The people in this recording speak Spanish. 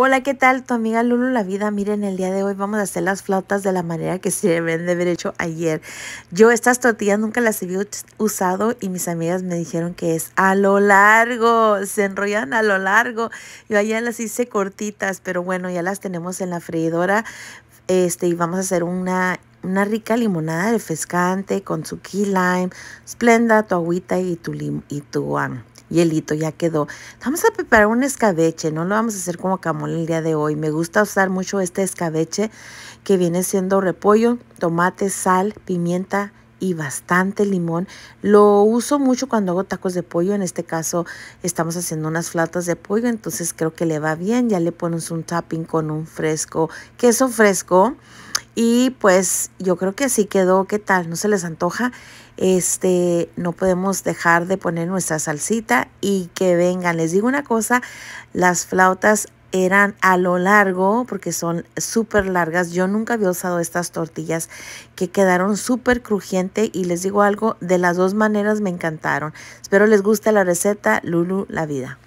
Hola, ¿qué tal? Tu amiga Lulu La Vida. Miren, el día de hoy vamos a hacer las flautas de la manera que se deben de haber hecho ayer. Yo estas tortillas nunca las había usado y mis amigas me dijeron que es a lo largo, se enrollan a lo largo. Yo ayer las hice cortitas, pero bueno, ya las tenemos en la freidora. Este, y vamos a hacer una una rica limonada refrescante con su key lime, Splenda, tu agüita y tu, lim y tu hielito, ya quedó. Vamos a preparar un escabeche, no lo vamos a hacer como camón el día de hoy. Me gusta usar mucho este escabeche que viene siendo repollo, tomate, sal, pimienta y bastante limón. Lo uso mucho cuando hago tacos de pollo. En este caso estamos haciendo unas flautas de pollo, entonces creo que le va bien. Ya le pones un tapping con un fresco, queso fresco y pues yo creo que así quedó, ¿qué tal? ¿No se les antoja? Este, no podemos dejar de poner nuestra salsita y que vengan. Les digo una cosa, las flautas eran a lo largo, porque son súper largas. Yo nunca había usado estas tortillas que quedaron súper crujiente y les digo algo, de las dos maneras me encantaron. Espero les guste la receta, Lulu, la vida.